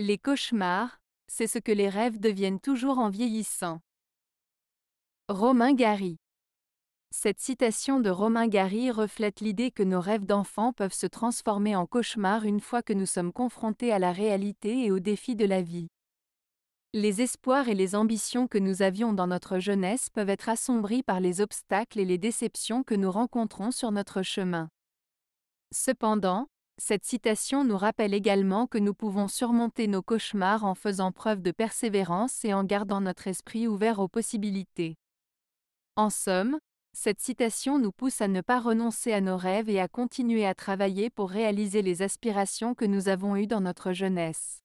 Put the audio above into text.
Les cauchemars, c'est ce que les rêves deviennent toujours en vieillissant. Romain Gary Cette citation de Romain Gary reflète l'idée que nos rêves d'enfants peuvent se transformer en cauchemars une fois que nous sommes confrontés à la réalité et aux défis de la vie. Les espoirs et les ambitions que nous avions dans notre jeunesse peuvent être assombris par les obstacles et les déceptions que nous rencontrons sur notre chemin. Cependant, cette citation nous rappelle également que nous pouvons surmonter nos cauchemars en faisant preuve de persévérance et en gardant notre esprit ouvert aux possibilités. En somme, cette citation nous pousse à ne pas renoncer à nos rêves et à continuer à travailler pour réaliser les aspirations que nous avons eues dans notre jeunesse.